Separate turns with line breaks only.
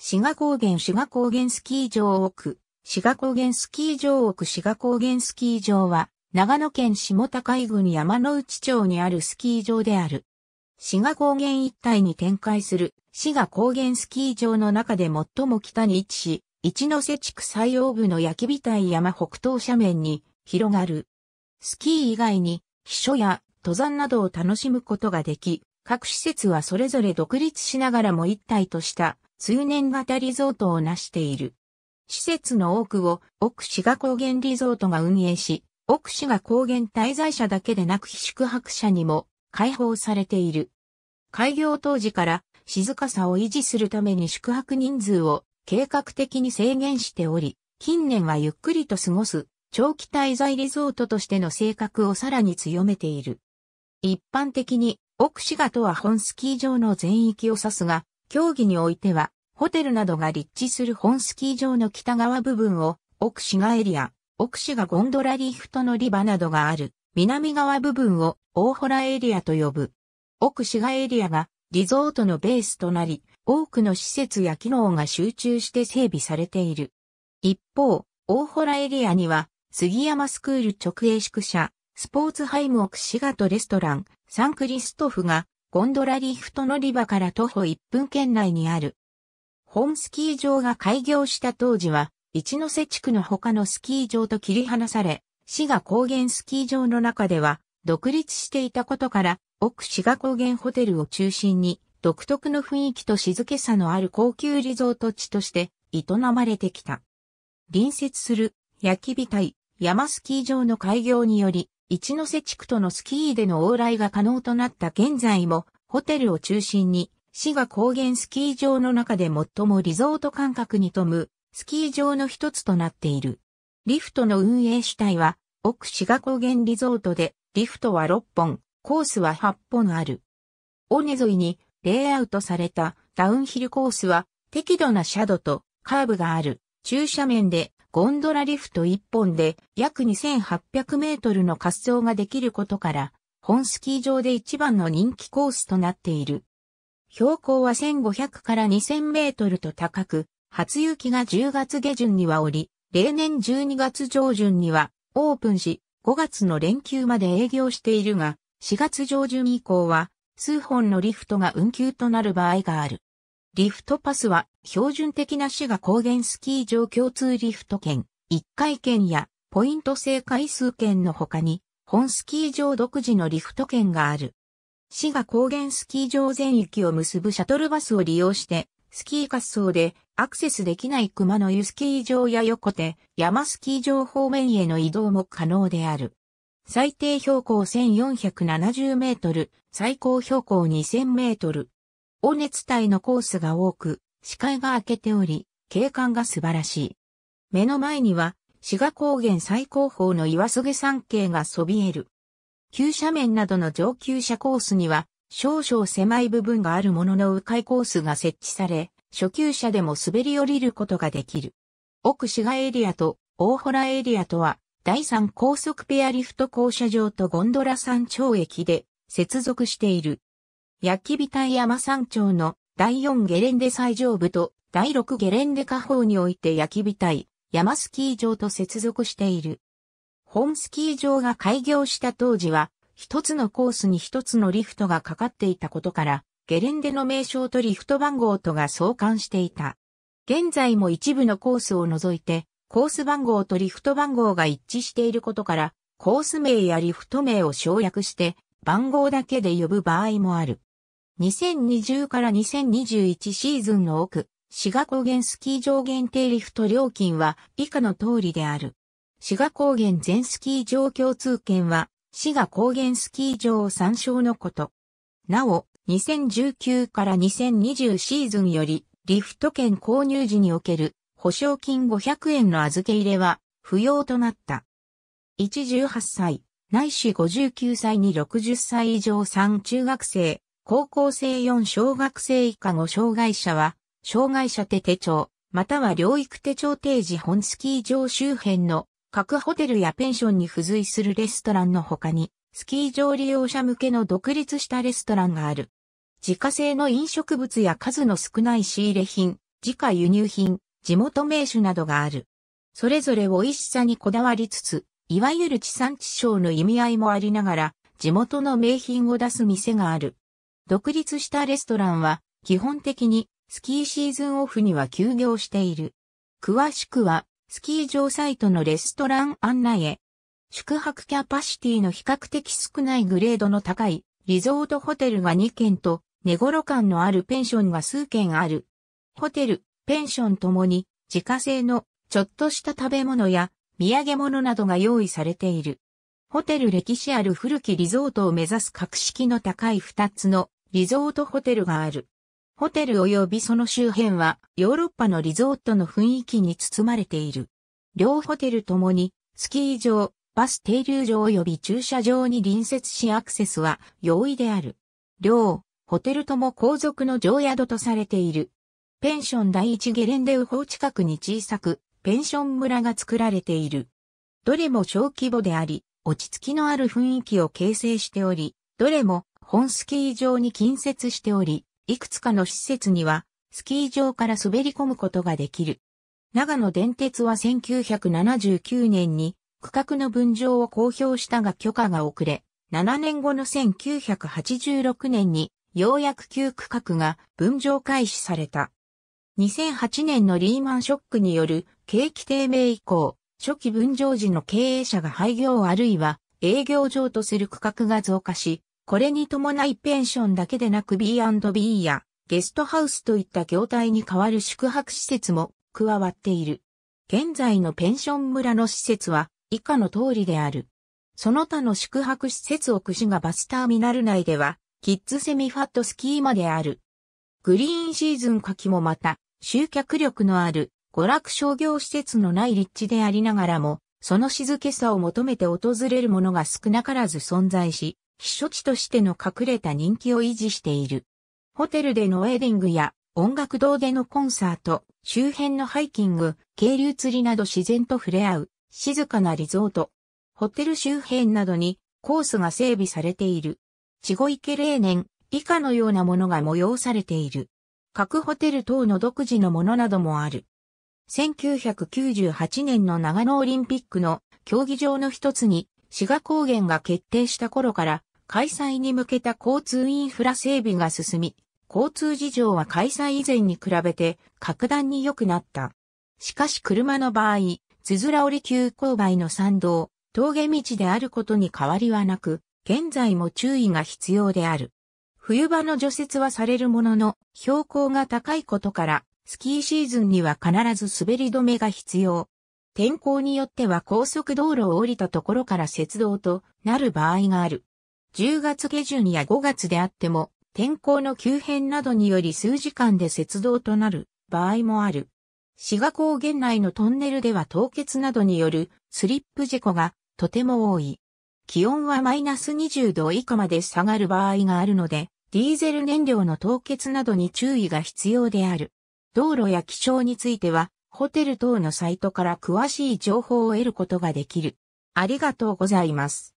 滋賀高原滋賀高原スキー場奥、滋賀高原スキー場奥滋賀高原スキー場は、長野県下高井郡山内町にあるスキー場である。滋賀高原一帯に展開する滋賀高原スキー場の中で最も北に位置し、一ノ瀬地区最央部の焼き火台山北東斜面に広がる。スキー以外に、秘書や登山などを楽しむことができ、各施設はそれぞれ独立しながらも一体とした通年型リゾートを成している。施設の多くを奥志賀高原リゾートが運営し、奥志賀高原滞在者だけでなく宿泊者にも開放されている。開業当時から静かさを維持するために宿泊人数を計画的に制限しており、近年はゆっくりと過ごす長期滞在リゾートとしての性格をさらに強めている。一般的に奥志賀とは本スキー場の全域を指すが、競技においては、ホテルなどが立地する本スキー場の北側部分を、奥志賀エリア、奥志賀ゴンドラリーフト乗り場などがある、南側部分を大洞エリアと呼ぶ。奥志賀エリアがリゾートのベースとなり、多くの施設や機能が集中して整備されている。一方、大洞エリアには、杉山スクール直営宿舎、スポーツハイム奥滋賀とレストラン、サンクリストフがゴンドラリフト乗り場から徒歩1分圏内にある。本スキー場が開業した当時は、一ノ瀬地区の他のスキー場と切り離され、滋賀高原スキー場の中では、独立していたことから、奥滋賀高原ホテルを中心に、独特の雰囲気と静けさのある高級リゾート地として営まれてきた。隣接する、焼き火台、山スキー場の開業により、一ノ瀬地区とのスキーでの往来が可能となった現在も、ホテルを中心に、滋賀高原スキー場の中で最もリゾート感覚に富む、スキー場の一つとなっている。リフトの運営主体は、奥滋賀高原リゾートで、リフトは6本、コースは8本ある。尾根沿いにレイアウトされたダウンヒルコースは適度な斜度とカーブがある駐車面でゴンドラリフト1本で約2800メートルの滑走ができることから、本スキー場で一番の人気コースとなっている。標高は1500から2000メートルと高く、初雪が10月下旬には降り、例年12月上旬にはオープンし、5月の連休まで営業しているが、4月上旬以降は数本のリフトが運休となる場合がある。リフトパスは標準的な滋賀高原スキー場共通リフト券、1回券やポイント制回数券の他に本スキー場独自のリフト券がある。滋賀高原スキー場全域を結ぶシャトルバスを利用してスキー滑走でアクセスできない熊の湯スキー場や横手、山スキー場方面への移動も可能である。最低標高1470メートル、最高標高2000メートル。温熱帯のコースが多く、視界が明けており、景観が素晴らしい。目の前には、滋賀高原最高峰の岩菅山系がそびえる。急斜面などの上級者コースには、少々狭い部分があるものの迂回コースが設置され、初級者でも滑り降りることができる。奥滋賀エリアと大洞エリアとは、第3高速ペアリフト降車場とゴンドラ山頂駅で接続している。焼き火台山山頂の第4ゲレンデ最上部と第6ゲレンデ下方において焼き火台山スキー場と接続している。本スキー場が開業した当時は、一つのコースに一つのリフトがかかっていたことから、ゲレンデの名称とリフト番号とが相関していた。現在も一部のコースを除いて、コース番号とリフト番号が一致していることから、コース名やリフト名を省略して、番号だけで呼ぶ場合もある。2020から2021シーズンの奥、滋賀高原スキー場限定リフト料金は以下の通りである。滋賀高原全スキー場共通券は、滋賀高原スキー場を参照のこと。なお、2019から2020シーズンより、リフト券購入時における保証金500円の預け入れは不要となった。118歳、ないし59歳に60歳以上3中学生、高校生4小学生以下5障害者は、障害者手手帳、または療育手帳提示本スキー場周辺の各ホテルやペンションに付随するレストランの他に、スキー場利用者向けの独立したレストランがある。自家製の飲食物や数の少ない仕入れ品、自家輸入品、地元名酒などがある。それぞれ美味しさにこだわりつつ、いわゆる地産地消の意味合いもありながら、地元の名品を出す店がある。独立したレストランは、基本的にスキーシーズンオフには休業している。詳しくは、スキー場サイトのレストラン案内へ。宿泊キャパシティの比較的少ないグレードの高いリゾートホテルが2軒と、寝頃感のあるペンションが数軒ある。ホテル、ペンションともに自家製のちょっとした食べ物や土産物などが用意されている。ホテル歴史ある古きリゾートを目指す格式の高い2つのリゾートホテルがある。ホテル及びその周辺はヨーロッパのリゾートの雰囲気に包まれている。両ホテルともにスキー場、バス停留場及び駐車場に隣接しアクセスは容易である。両、ホテルとも皇族の常宿とされている。ペンション第一ゲレンデウ法近くに小さく、ペンション村が作られている。どれも小規模であり、落ち着きのある雰囲気を形成しており、どれも本スキー場に近接しており、いくつかの施設には、スキー場から滑り込むことができる。長野電鉄は1979年に、区画の分譲を公表したが許可が遅れ、7年後の1986年に、ようやく旧区画が分譲開始された。2008年のリーマンショックによる景気低迷以降、初期分譲時の経営者が廃業あるいは営業上とする区画が増加し、これに伴いペンションだけでなく B&B やゲストハウスといった業態に代わる宿泊施設も加わっている。現在のペンション村の施設は以下の通りである。その他の宿泊施設を駆使がバスターミナル内では、キッズセミファットスキーマである。グリーンシーズン夏季もまた、集客力のある娯楽商業施設のない立地でありながらも、その静けさを求めて訪れるものが少なからず存在し、避暑地としての隠れた人気を維持している。ホテルでのウェディングや音楽堂でのコンサート、周辺のハイキング、渓流釣りなど自然と触れ合う、静かなリゾート。ホテル周辺などにコースが整備されている。地ご池例年、以下のようなものが催されている。各ホテル等の独自のものなどもある。1998年の長野オリンピックの競技場の一つに志賀高原が決定した頃から開催に向けた交通インフラ整備が進み、交通事情は開催以前に比べて格段に良くなった。しかし車の場合、つづら折り急勾配の参道、峠道であることに変わりはなく、現在も注意が必要である。冬場の除雪はされるものの、標高が高いことから、スキーシーズンには必ず滑り止めが必要。天候によっては高速道路を降りたところから雪道となる場合がある。10月下旬や5月であっても、天候の急変などにより数時間で雪道となる場合もある。滋賀高原内のトンネルでは凍結などによるスリップ事故がとても多い。気温はマイナス20度以下まで下がる場合があるので、ディーゼル燃料の凍結などに注意が必要である。道路や気象については、ホテル等のサイトから詳しい情報を得ることができる。ありがとうございます。